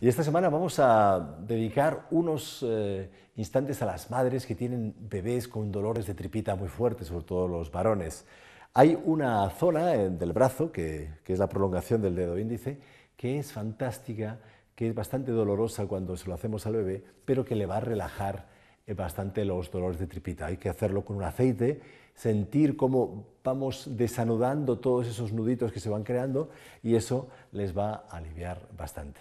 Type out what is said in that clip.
Y esta semana vamos a dedicar unos eh, instantes a las madres que tienen bebés con dolores de tripita muy fuertes, sobre todo los varones. Hay una zona eh, del brazo, que, que es la prolongación del dedo índice, que es fantástica, que es bastante dolorosa cuando se lo hacemos al bebé, pero que le va a relajar eh, bastante los dolores de tripita. Hay que hacerlo con un aceite, sentir cómo vamos desanudando todos esos nuditos que se van creando y eso les va a aliviar bastante.